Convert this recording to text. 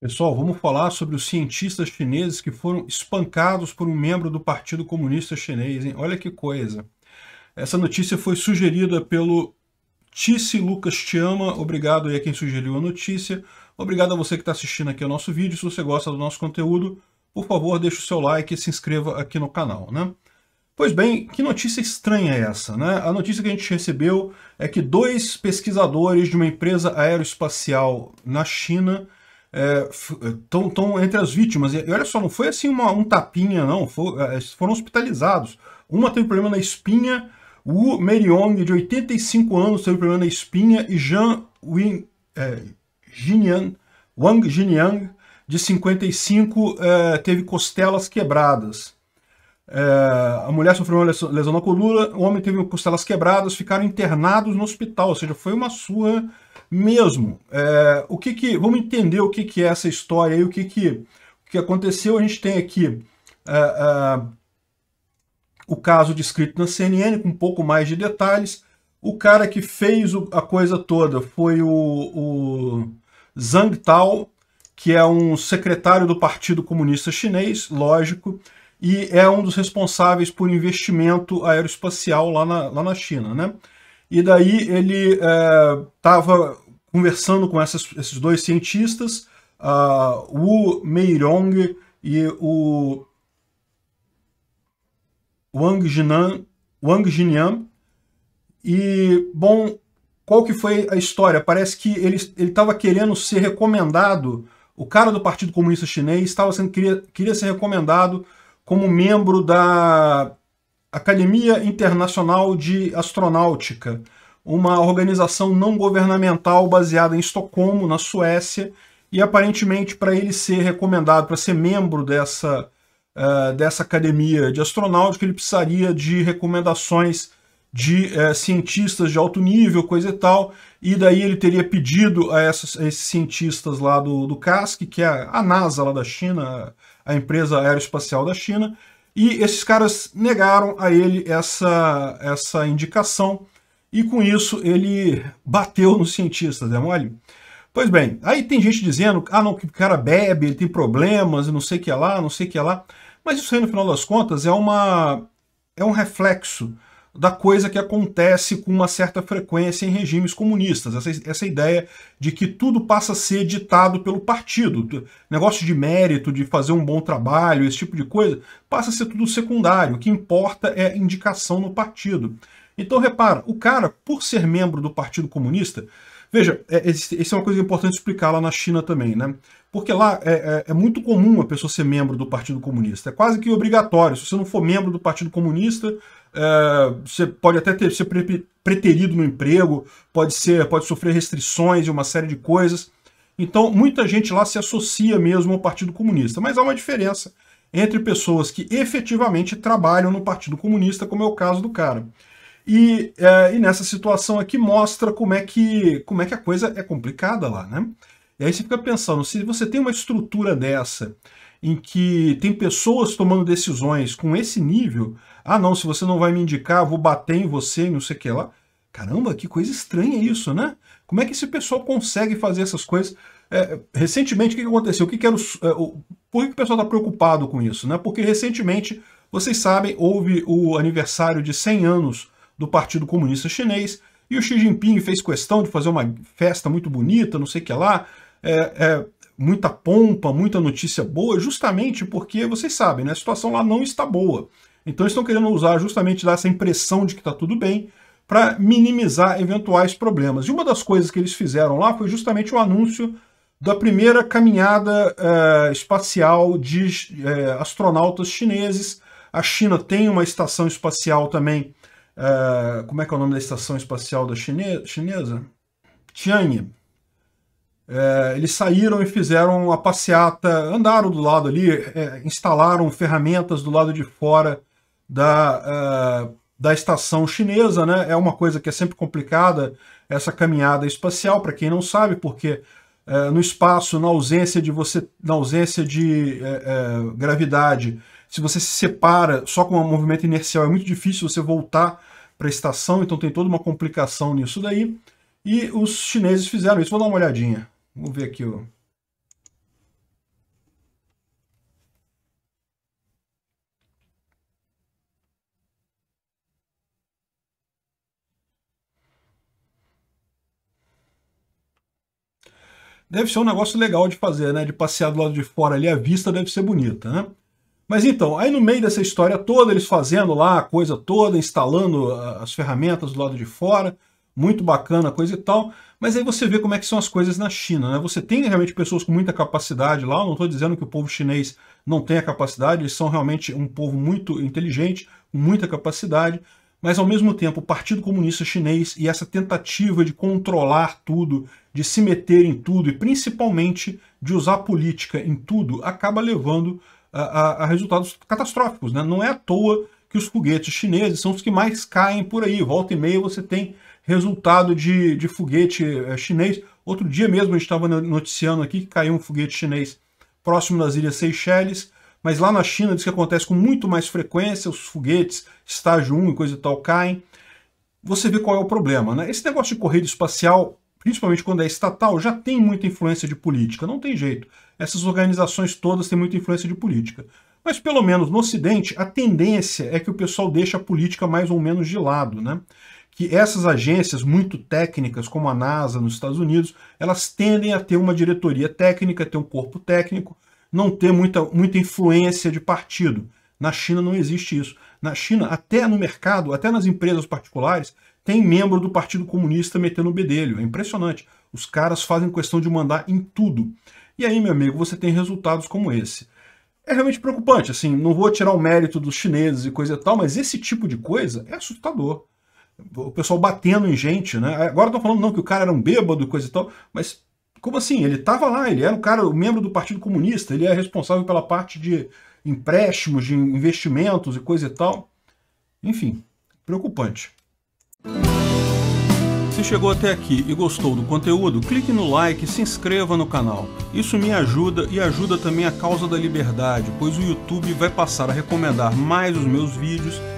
Pessoal, vamos falar sobre os cientistas chineses que foram espancados por um membro do Partido Comunista Chinês, hein? Olha que coisa. Essa notícia foi sugerida pelo Tice Lucas Te Ama. Obrigado aí a quem sugeriu a notícia. Obrigado a você que está assistindo aqui o nosso vídeo. Se você gosta do nosso conteúdo, por favor, deixe o seu like e se inscreva aqui no canal, né? Pois bem, que notícia estranha é essa, né? A notícia que a gente recebeu é que dois pesquisadores de uma empresa aeroespacial na China estão é, é entre as vítimas. E olha só, não foi assim uma, um tapinha, não. For, é, é, foram hospitalizados. Uma teve problema na espinha, o Merion, de 85 anos, teve problema na espinha, e Jean Win, é, Jinian, Wang Jiniang, de 55, é, teve costelas quebradas. É, a mulher sofreu uma lesão, lesão na coluna, o homem teve costelas quebradas, ficaram internados no hospital, ou seja, foi uma surra mesmo. É, o que que, vamos entender o que, que é essa história e o que que, que aconteceu. A gente tem aqui é, é o caso descrito na CNN, com um pouco mais de detalhes. O cara que fez o, a coisa toda foi o, o Zhang Tao, que é um secretário do Partido Comunista Chinês, lógico, e é um dos responsáveis por investimento aeroespacial lá na, lá na China. Né? E daí ele estava é, conversando com essas, esses dois cientistas, uh, Wu Meirong e o Wang Jinan, Wang Jinian. E, bom, qual que foi a história? Parece que ele estava querendo ser recomendado, o cara do Partido Comunista Chinês estava sendo queria, queria ser recomendado como membro da Academia Internacional de Astronáutica, uma organização não governamental baseada em Estocolmo, na Suécia, e aparentemente para ele ser recomendado, para ser membro dessa, uh, dessa academia de astronáutica, ele precisaria de recomendações de uh, cientistas de alto nível, coisa e tal, e daí ele teria pedido a, essas, a esses cientistas lá do, do CASC, que é a NASA lá da China, a empresa aeroespacial da China, e esses caras negaram a ele essa, essa indicação, e com isso ele bateu nos cientistas, é mole? Pois bem, aí tem gente dizendo, ah não, que o cara bebe, ele tem problemas, não sei o que é lá, não sei o que é lá, mas isso aí no final das contas é, uma, é um reflexo da coisa que acontece com uma certa frequência em regimes comunistas, essa, essa ideia de que tudo passa a ser ditado pelo partido, negócio de mérito, de fazer um bom trabalho, esse tipo de coisa, passa a ser tudo secundário, o que importa é indicação no partido. Então repara, o cara, por ser membro do Partido Comunista, veja, é, é uma coisa importante explicar lá na China também, né? Porque lá é, é, é, muito comum a pessoa ser membro do Partido Comunista, é quase que obrigatório. Se você não for membro do Partido Comunista, é, você pode até ter, ser pre preterido no emprego, pode ser, pode sofrer restrições e uma série de coisas. Então, muita gente lá se associa mesmo ao Partido Comunista, mas há uma diferença entre pessoas que efetivamente trabalham no Partido Comunista, como é o caso do cara. E, é, e nessa situação aqui mostra como é que como é que a coisa é complicada lá, né? E aí você fica pensando, se você tem uma estrutura dessa, em que tem pessoas tomando decisões com esse nível, ah, não, se você não vai me indicar, vou bater em você, não sei o que lá. Caramba, que coisa estranha isso, né? Como é que esse pessoal consegue fazer essas coisas? É, recentemente, o que aconteceu? O que, que era o, é, o, por que o pessoal está preocupado com isso? Né? Porque recentemente, vocês sabem, houve o aniversário de 100 anos do Partido Comunista Chinês e o Xi Jinping fez questão de fazer uma festa muito bonita, não sei o que lá, é, é muita pompa, muita notícia boa, justamente porque, vocês sabem, né, a situação lá não está boa. Então estão querendo usar justamente dar essa impressão de que está tudo bem para minimizar eventuais problemas. E uma das coisas que eles fizeram lá foi justamente o anúncio da primeira caminhada eh, espacial de eh, astronautas chineses. A China tem uma estação espacial também. Eh, como é que é o nome da estação espacial da chine chinesa? Tianyi. eles saíram e fizeram a passeata, andaram do lado ali, instalaram ferramentas do lado de fora da, uh, da estação chinesa, né? É uma coisa que é sempre complicada, essa caminhada espacial, para quem não sabe, porque uh, no espaço, na ausência de você, na ausência de uh, gravidade, se você se separa só com um movimento inercial, é muito difícil você voltar para a estação, então tem toda uma complicação nisso daí. E os chineses fizeram isso. Vou dar uma olhadinha. Vamos ver aqui. Ó. Deve ser um negócio legal de fazer, né? De passear do lado de fora ali, a vista deve ser bonita, né? Mas então, aí no meio dessa história toda, eles fazendo lá a coisa toda, instalando ah, as ferramentas do lado de fora, muito bacana a coisa e tal, mas aí você vê como é que são as coisas na China, né? Você tem realmente pessoas com muita capacidade lá, não estou dizendo que o povo chinês não tenha capacidade, eles são realmente um povo muito inteligente, com muita capacidade, mas ao mesmo tempo o Partido Comunista Chinês e essa tentativa de controlar tudo, de se meter em tudo e principalmente de usar política em tudo, acaba levando a, a, a resultados catastróficos. Né? Não é à toa que os foguetes chineses são os que mais caem por aí. Volta e meia você tem resultado de, de foguete eh, chinês. Outro dia mesmo a gente estava noticiando aqui que caiu um foguete chinês próximo das Ilhas Seychelles mas lá na China diz que acontece com muito mais frequência, os foguetes, estágio 1 e coisa e tal, caem. Você vê qual é o problema, né? Esse negócio de corrida espacial, principalmente quando é estatal, já tem muita influência de política, não tem jeito. Essas organizações todas têm muita influência de política. Mas pelo menos no Ocidente, a tendência é que o pessoal deixe a política mais ou menos de lado, né? que essas agências muito técnicas, como a NASA nos Estados Unidos, elas tendem a ter uma diretoria técnica, ter um corpo técnico, não ter muita, muita influência de partido. Na China não existe isso. Na China, até no mercado, até nas empresas particulares, tem membro do Partido Comunista metendo o bedelho. É impressionante. Os caras fazem questão de mandar em tudo. E aí, meu amigo, você tem resultados como esse. É realmente preocupante, assim, não vou tirar o mérito dos chineses e coisa e tal, mas esse tipo de coisa é assustador. O pessoal batendo em gente, né? Agora estão falando não que o cara era um bêbado e coisa e tal, mas como assim? Ele estava lá, ele era o cara, o membro do Partido Comunista, ele é responsável pela parte de empréstimos, de investimentos e coisa e tal. Enfim, preocupante. Se chegou até aqui e gostou do conteúdo, clique no like e se inscreva no canal. Isso me ajuda e ajuda também a causa da liberdade, pois o YouTube vai passar a recomendar mais os meus vídeos